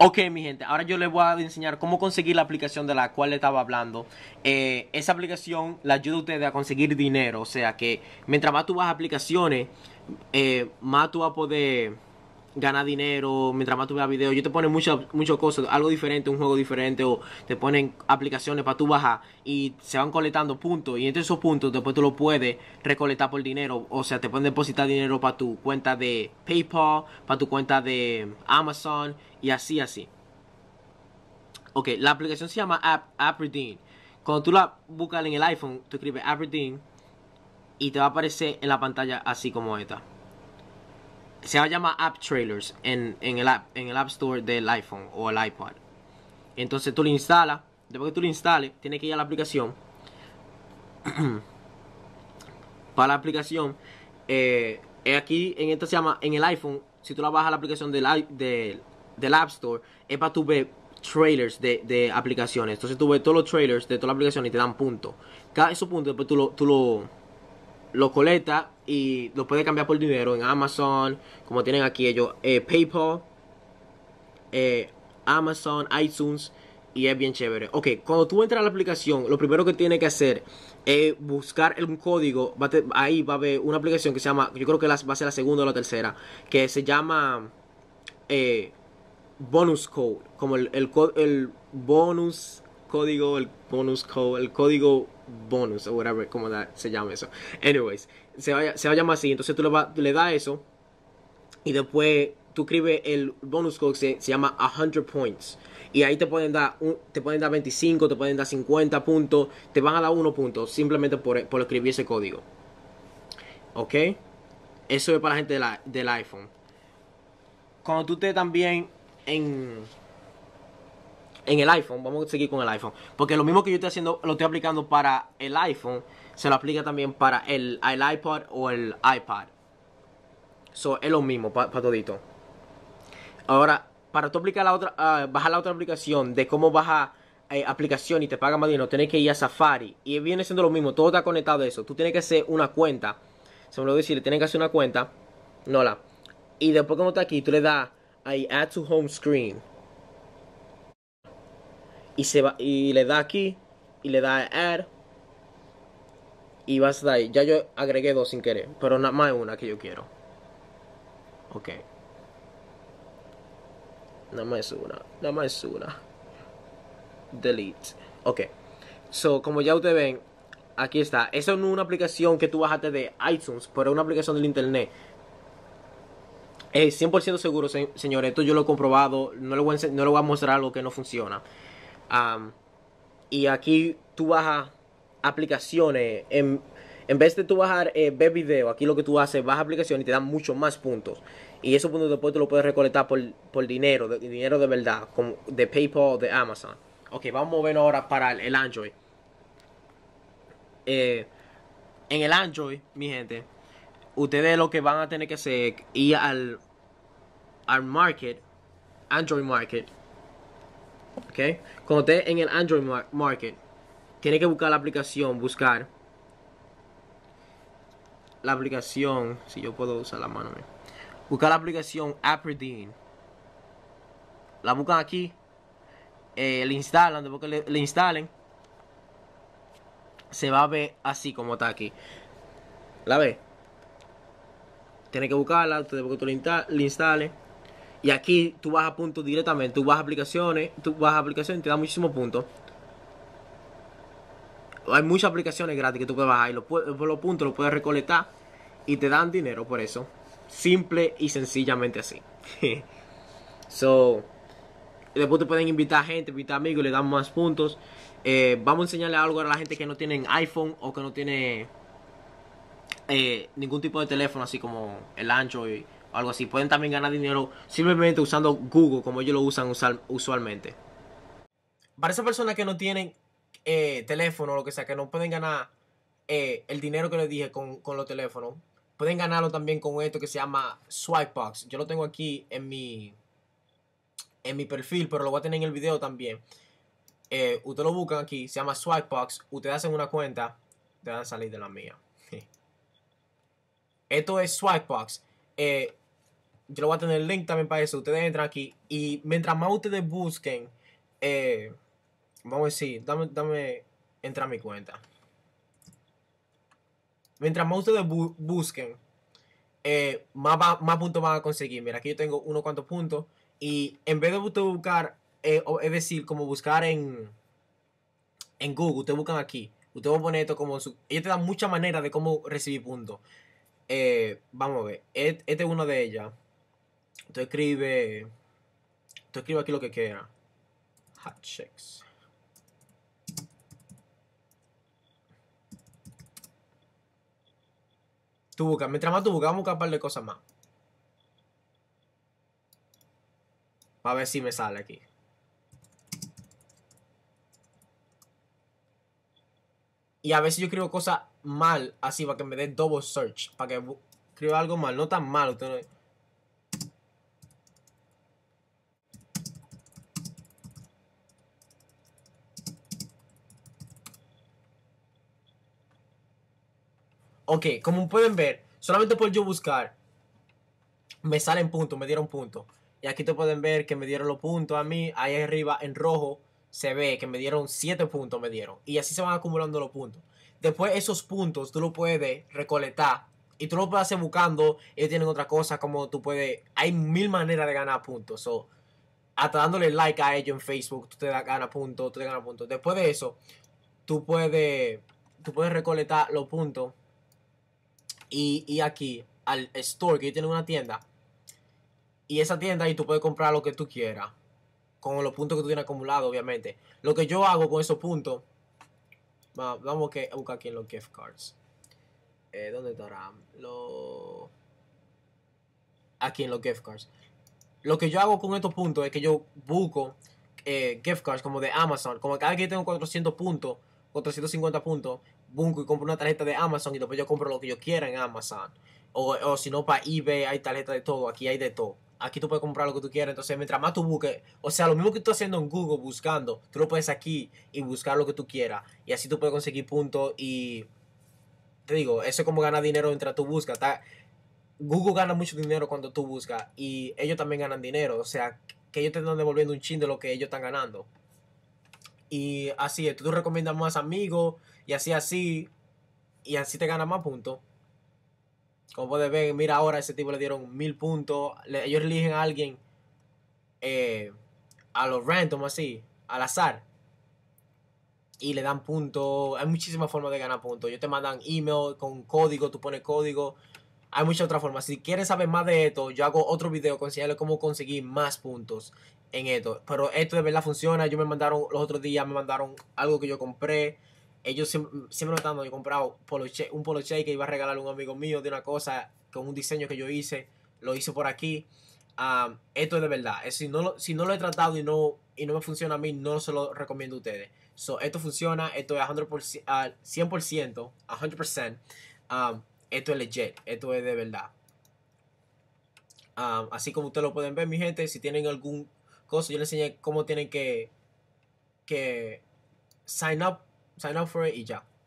Ok, mi gente, ahora yo les voy a enseñar cómo conseguir la aplicación de la cual le estaba hablando. Eh, esa aplicación la ayuda a ustedes a conseguir dinero. O sea que mientras más tú vas a aplicaciones, eh, más tú vas a poder ganar dinero, mientras más tú veas videos, yo te ponen muchas cosas, algo diferente, un juego diferente, o te ponen aplicaciones para tu bajar y se van colectando puntos. Y entre esos puntos, después tú lo puedes recolectar por dinero, o sea, te pueden depositar dinero para tu cuenta de PayPal, para tu cuenta de Amazon, y así, así. Ok, la aplicación se llama App, Aberdeen. Cuando tú la buscas en el iPhone, tú escribes Aberdeen y te va a aparecer en la pantalla así como esta se llama App Trailers en, el app, en el App Store del iPhone o el iPod. Entonces tú lo instalas. Después que tú lo instales, tienes que ir a la aplicación. Para la aplicación, eh, aquí en esta se llama en el iPhone. Si tú la bajas a la aplicación del, del App Store, es para tu ver trailers de, aplicaciones. Entonces tú ves todos los trailers de toda la aplicación y te dan puntos. Cada esos puntos, después tú lo, tú lo, lo colectas y lo puede cambiar por dinero en Amazon, como tienen aquí ellos, eh, PayPal, eh, Amazon, iTunes y es bien chévere. Ok, cuando tú entras a la aplicación, lo primero que tiene que hacer es buscar un código. ahí va a haber una aplicación que se llama, yo creo que las va a ser la segunda o la tercera, que se llama eh, Bonus Code, como el, el, el bonus código, el bonus code, el código bonus o whatever, como se llama eso. Anyways, se va, se va a llamar así. Entonces tú le, va, das eso y después tú escribes el bonus code se, llama 100 points. Y ahí te pueden, dar un, te pueden dar 25, te pueden dar 50 puntos, te van a dar 1 punto simplemente por, por escribir ese código. ¿Ok? Eso es para la gente del iPhone. Cuando tú te también en en el iPhone, vamos a seguir con el iPhone, porque lo mismo que yo estoy haciendo, lo estoy aplicando para el iPhone, se lo aplica también para el, el iPod o el iPad. eso es lo mismo para pa todito. Ahora, para tú aplicar la otra, ah, bajar la otra aplicación de cómo baja eh, aplicación y te paga más dinero, tienes que ir a Safari. Y viene siendo lo mismo, todo está conectado a eso. Tú tienes que hacer una cuenta. Se me lo decir, tienes que hacer una cuenta. No la. Y después, como está aquí, tú le das ahí Add to Home Screen y, se y le da aquí y le da add y vas ahí. Ya yo agregué dos sin querer, pero nada más una que yo quiero. Ok. Nada más una, nada más una. Delete. Ok. So, como ya ustedes ven, aquí está. eso no es una aplicación que tú bajaste de iTunes, pero es una aplicación del internet. Es 100% seguro, señores. Esto yo lo he comprobado. No le voy a, no le voy a mostrar algo que no funciona y aquí tú bajas aplicaciones. En, en vez de tú bajar eh, ver video, aquí lo que tú haces, bajas aplicaciones y te dan muchos más puntos. Y esos puntos después te lo puedes recolectar por, dinero, dinero de verdad, como de PayPal o de Amazon. Ok, vamos a movernos ahora para el, Android. Eh, en el Android, mi gente, ustedes lo que van a tener que hacer es ir al, al market, Android Market, ¿ok? Cuando esté en el Android Market, tiene que buscar la aplicación, buscar la aplicación, si yo puedo usar la mano, buscar la aplicación Apple La buscan aquí, eh, le instalan, después que le, instalen, se va a ver así como está aquí. ¿La ve? Tiene que buscarla, después que tú le instales y aquí tú vas a puntos directamente, tú vas a aplicaciones, tú vas a aplicaciones y te da muchísimos puntos. Hay muchas aplicaciones gratis que tú puedes bajar y pues, los, puntos los puedes recolectar y te dan dinero por eso. Simple y sencillamente así. so, después te pueden invitar a gente, invitar amigos, le dan más puntos. Eh, vamos a enseñarle algo a la gente que no tiene iPhone o que no tiene eh, ningún tipo de teléfono así como el Android algo así. Pueden también ganar dinero simplemente usando Google como ellos lo usan usualmente. Para esas personas que no tienen eh, teléfono o lo que sea, que no pueden ganar eh, el dinero que les dije con, los teléfonos, pueden ganarlo también con esto que se llama Swipebox. Yo lo tengo aquí en mi, en mi perfil, pero lo voy a tener en el video también. Eh, ustedes usted lo buscan aquí, se llama Swipebox. Ustedes hacen una cuenta, te van a salir de la mía. Esto es Swipebox. Eh, yo lo voy a tener el link también para eso. Ustedes entran aquí y mientras más ustedes busquen, eh, vamos a decir, dame, dame, entra a mi cuenta. Mientras más ustedes busquen, eh, más, puntos van a conseguir. Mira, aquí yo tengo unos cuantos puntos. Y en vez de buscar, eh, es decir, como buscar en, en Google, ustedes buscan aquí. Ustedes van a poner esto como su. Ellos te da muchas maneras de cómo recibir puntos. vamos a ver. Este, este es uno de ellas. Tú escribe, tú escribe aquí lo que quiera. Checks. Tú busca. mientras más tú buscas, vamos a buscar un par de cosas más. Para ver si me sale aquí. Y a ver si yo escribo cosas mal, así, para que me dé double search. Para que escriba algo mal. No tan mal. Usted no... Ok, como pueden ver, solamente por yo buscar, me salen puntos, me dieron puntos. Y aquí te pueden ver que me dieron los puntos a mí. Ahí arriba en rojo se ve que me dieron 7 puntos, me dieron. Y así se van acumulando los puntos. Después esos puntos tú los puedes recolectar. Y tú lo puedes hacer buscando. Ellos tienen otra cosa como tú puedes... Hay mil maneras de ganar puntos. o hasta dándole like a ellos en Facebook, tú te ganas puntos, tú te ganas puntos. Después de eso, tú puedes, tú puedes recolectar los puntos y, aquí al store que tiene una tienda. Y esa tienda y tú puedes comprar lo que tú quieras. Con los puntos que tú tienes acumulado, obviamente. Lo que yo hago con esos puntos. Vamos a buscar aquí en los gift cards. Eh, ¿Dónde estarán? Lo... Aquí en los gift cards. Lo que yo hago con estos puntos es que yo busco eh, gift cards como de Amazon. Como cada que ah, tengo 400 puntos, 450 puntos, busco y compro una tarjeta de Amazon y después yo compro lo que yo quiera en Amazon. O, o si no, para eBay hay tarjeta de todo, aquí hay de todo. Aquí tú puedes comprar lo que tú quieras, entonces mientras más tú busques, o sea, lo mismo que tú estás haciendo en Google buscando, tú lo puedes aquí y buscar lo que tú quieras. Y así tú puedes conseguir puntos y te digo, eso es como ganar dinero mientras tu buscas. Google gana mucho dinero cuando tú buscas y ellos también ganan dinero, o sea, que ellos te están devolviendo un chin de lo que ellos están ganando. Y así es, tú recomiendas más amigos y así, así, y así te ganas más puntos. Como puedes ver, mira ahora, ese tipo le dieron mil puntos. ellos eligen a alguien eh, a los random, así, al azar. Y le dan puntos. Hay muchísimas formas de ganar puntos. Ellos te mandan email con código, tú pones código. Hay muchas otras formas. Si quieres saber más de esto, yo hago otro video con cómo conseguir más puntos en esto. Pero esto de verdad funciona. Yo me mandaron, los otros días me mandaron algo que yo compré ellos siempre, notando están yo he comprado un poloche que iba a regalar un amigo mío de una cosa con un diseño que yo hice, lo hice por aquí. Ah, esto es de verdad. Eh, si, no lo, si no lo he tratado y no, y no me funciona a mí, no se lo recomiendo a ustedes. esto funciona, esto es 100%, 100%, 100% esto es legit, esto es de verdad. Ah, así como ustedes lo pueden ver, mi gente, si tienen algún cosa, yo les enseñé cómo tienen que, que sign up sign up for it, e